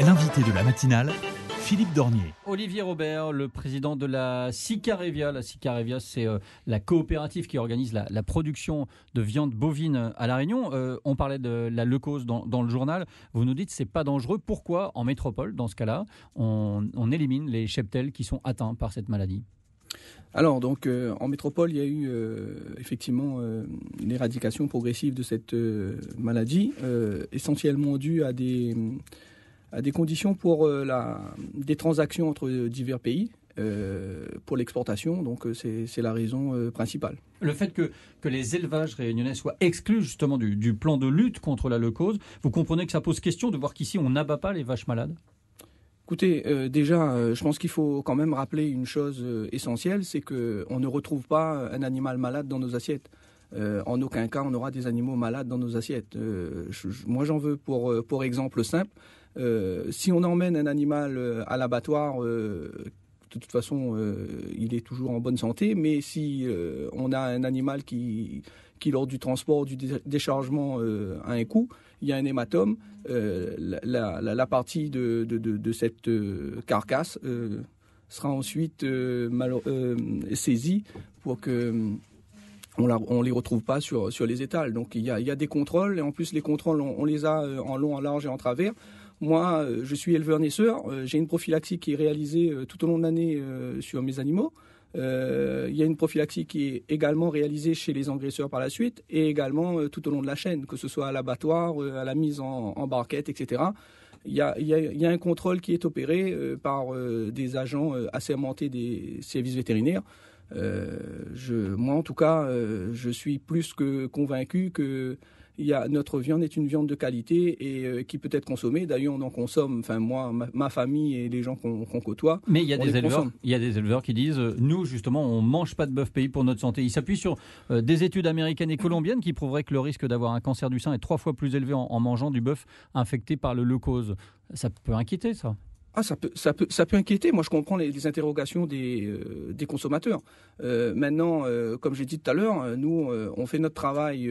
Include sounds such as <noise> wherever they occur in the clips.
L'invité de la matinale, Philippe Dornier. Olivier Robert, le président de la Sicarevia. La Sicarevia, c'est euh, la coopérative qui organise la, production de viande bovine à La Réunion. Euh, on parlait de la leucose dans, le journal. Vous nous dites que ce n'est pas dangereux. Pourquoi en métropole, dans ce cas-là, on, élimine les cheptels qui sont atteints par cette maladie alors donc euh, en métropole il y a eu effectivement une éradication progressive de cette maladie essentiellement due à des à des conditions pour euh, la, des transactions entre euh, divers pays. Euh, pour l'exportation. Donc c'est la raison principale. Le fait que, que les élevages réunionnais soient exclus justement du, plan de lutte contre la leucose, vous comprenez que ça pose question de voir qu'ici on n'abat pas les vaches malades Écoutez, déjà, je pense qu'il faut quand même rappeler une chose essentielle, c'est qu'on ne retrouve pas un animal malade dans nos assiettes. en aucun cas, on aura des animaux malades dans nos assiettes. moi, j'en veux pour, pour exemple simple. Euh, si on emmène un animal euh, à l'abattoir, euh, de toute façon, il est toujours en bonne santé. Mais si on a un animal qui, lors du transport, du déchargement, a un coup, il y a un hématome, la, partie de, cette carcasse sera ensuite saisie pour que on ne les retrouve pas sur, sur les étals. Donc il y, a, des contrôles, et en plus les contrôles, on les a en long, en large et en travers. Moi, euh, je suis éleveur-naisseur, euh, j'ai une prophylaxie qui est réalisée euh, tout au long de l'année sur mes animaux. il y a une prophylaxie qui est également réalisée chez les engraisseurs par la suite et également tout au long de la chaîne, que ce soit à l'abattoir, à la mise en, barquette, etc. Il y, a, un contrôle qui est opéré par des agents assermentés des services vétérinaires. je, moi, en tout cas, je suis plus que convaincu que notre viande est une viande de qualité et euh, qui peut être consommée. D'ailleurs, on en consomme, enfin moi, ma, famille et les gens qu'on côtoie. Mais il y, a des éleveurs, il y a des éleveurs qui disent, euh, nous justement, on ne mange pas de bœuf pays pour notre santé. Il s'appuie sur euh, des études américaines et colombiennes qui prouveraient que le risque d'avoir un cancer du sein est trois fois plus élevé en, en mangeant du bœuf infecté par le leucose. Ça peut inquiéter ça ah, ça peut, ça peut, ça peut inquiéter. Moi, je comprends les, interrogations des, euh, consommateurs. Euh, maintenant, euh, comme j'ai dit tout à l'heure, nous, on fait notre travail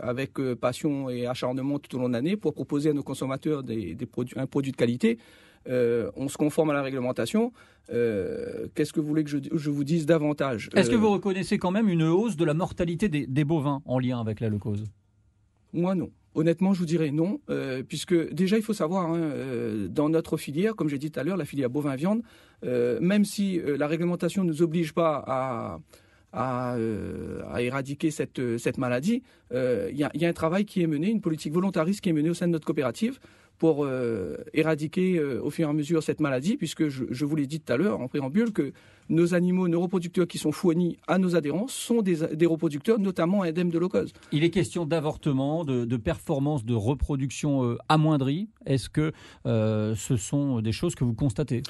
avec passion et acharnement tout au long de l'année pour proposer à nos consommateurs des, produits, un produit de qualité. on se conforme à la réglementation. Qu'est-ce que vous voulez que je, vous dise davantage Est-ce que vous reconnaissez quand même une hausse de la mortalité des, des bovins en lien avec la leucose Moi, non. Honnêtement, je vous dirais non, euh, puisque déjà il faut savoir, hein, euh, dans notre filière, comme j'ai dit tout à l'heure, la filière bovin-viande, euh, même si la réglementation ne nous oblige pas à, éradiquer cette, maladie, il y a, y, a un travail qui est mené, une politique volontariste qui est menée au sein de notre coopérative pour euh, éradiquer euh, au fur et à mesure cette maladie, puisque je, vous l'ai dit tout à l'heure en préambule que nos animaux, nos reproducteurs qui sont fournis à nos adhérents sont des, reproducteurs, notamment indemnes de locose. Il est question d'avortement, de, performance de reproduction euh, amoindrie. Est-ce que ce sont des choses que vous constatez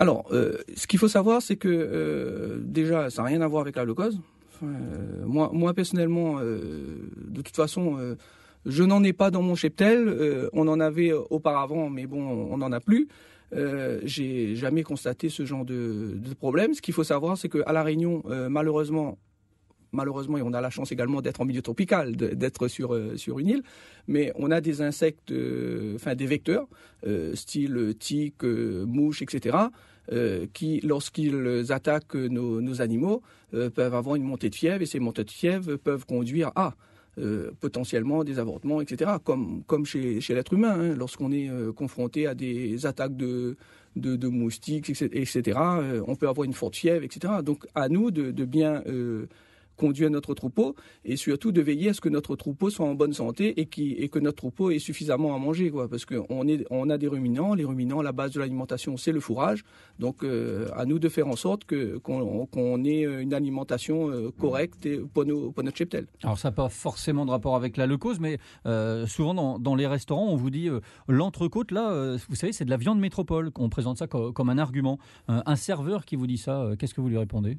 Alors, ce qu'il faut savoir, c'est que déjà, ça n'a rien à voir avec la locose. moi, personnellement, de toute façon je n'en ai pas dans mon cheptel. Euh, on en avait auparavant, mais bon, on n'en a plus. Euh, j'ai jamais constaté ce genre de, problème. Ce qu'il faut savoir, c'est qu'à La Réunion, euh, malheureusement, malheureusement, et on a la chance également d'être en milieu tropical, d'être sur, sur une île, mais on a des insectes, enfin des vecteurs, style tic, mouches, etc., qui, lorsqu'ils attaquent nos, nos animaux, peuvent avoir une montée de fièvre, et ces montées de fièvre peuvent conduire à euh, potentiellement des avortements, etc. Comme, chez, l'être humain, hein, lorsqu'on est euh, confronté à des attaques de, moustiques, etc., euh, on peut avoir une forte fièvre, etc. Donc à nous de bien conduit à notre troupeau et surtout de veiller à ce que notre troupeau soit en bonne santé et, qui, et que notre troupeau ait suffisamment à manger. Quoi, parce qu'on on a des ruminants, les ruminants, la base de l'alimentation, c'est le fourrage. Donc euh, à nous de faire en sorte qu'on, ait une alimentation euh, correcte pour, notre cheptel. Alors ça n'a pas forcément de rapport avec la leucose, mais euh, souvent dans, les restaurants, on vous dit l'entrecôte, là, vous savez, c'est de la viande métropole. On présente ça comme un argument. un serveur qui vous dit ça, qu'est-ce que vous lui répondez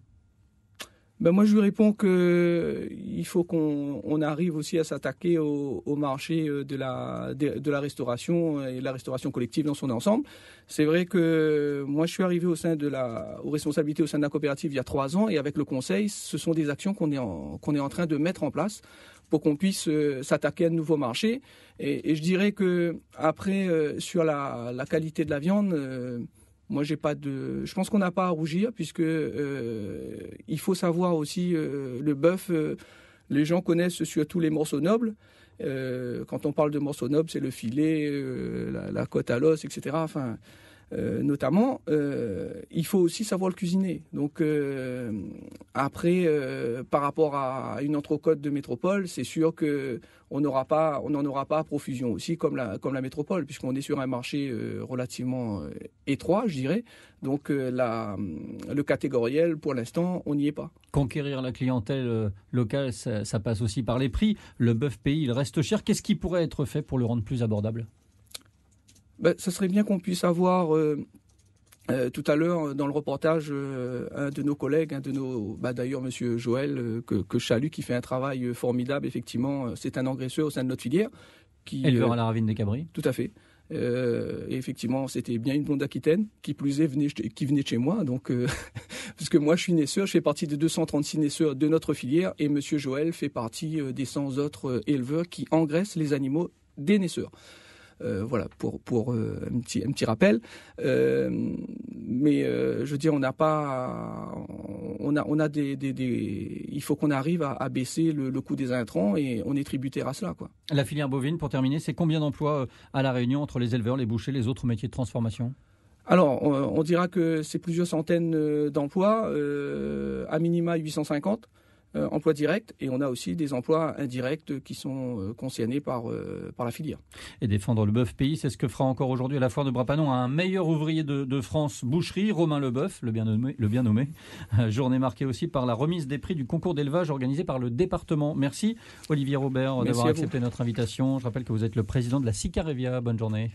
ben moi je lui réponds que euh, il faut qu'on arrive aussi à s'attaquer au, marché euh, de la de, la restauration euh, et la restauration collective dans son ensemble. C'est vrai que moi je suis arrivé au sein de la aux responsabilités au sein de la coopérative il y a trois ans et avec le conseil, ce sont des actions qu'on est en, qu'on est en train de mettre en place pour qu'on puisse s'attaquer à de nouveaux marchés. Et, je dirais que après sur la, la qualité de la viande. Moi, j'ai pas de. Je pense qu'on n'a pas à rougir puisque euh, il faut savoir aussi euh, le bœuf. Euh, les gens connaissent surtout les morceaux nobles. quand on parle de morceaux nobles, c'est le filet, la, la, côte à l'os, etc. Enfin, euh, notamment, euh, il faut aussi savoir le cuisiner. Donc euh, après, par rapport à une entrecôte de métropole, c'est sûr que on n'aura pas, on n'en aura pas à profusion aussi comme la comme la métropole, puisqu'on est sur un marché relativement étroit, je dirais. Donc le catégoriel, pour l'instant, on n'y est pas. Conquérir la clientèle locale, ça, ça passe aussi par les prix. Le bœuf pays, il reste cher. Qu'est-ce qui pourrait être fait pour le rendre plus abordable bah, ce serait bien qu'on puisse avoir euh, euh, tout à l'heure, dans le reportage, euh, un de nos collègues, de nos, bah, d'ailleurs Monsieur Joël que, que, Chalut, qui fait un travail formidable. Effectivement, c'est un engraisseur au sein de notre filière. Éleveur à la ravine des Cabris. Tout à fait. effectivement, c'était bien une blonde aquitaine qui plus est venait, qui venait chez moi. Donc, <laughs> que moi je suis naisseur, je fais partie des 236 naisseurs de notre filière et Monsieur Joël fait partie des 100 autres éleveurs qui engraissent les animaux des naisseurs. Euh, voilà, pour, euh, un, petit, rappel. Euh, mais je veux dire, on n'a pas. On a, Il faut qu'on arrive à, baisser le, coût des intrants et on est tributaire à cela. Quoi. La filière bovine, pour terminer, c'est combien d'emplois à La Réunion entre les éleveurs, les bouchers, les autres métiers de transformation alors, on, on, dira que c'est plusieurs centaines d'emplois, à minima 850. Euh, emplois directs, et on a aussi des emplois indirects qui sont euh, concernés par, euh, par la filière. Et défendre le bœuf pays, c'est ce que fera encore aujourd'hui à la foire de Brapanon un meilleur ouvrier de, de France boucherie, Romain Leboeuf, le bien nommé, le bien nommé. <laughs> journée marquée aussi par la remise des prix du concours d'élevage organisé par le département. Merci Olivier Robert d'avoir accepté notre invitation. Je rappelle que vous êtes le président de la Sicarevia. Bonne journée.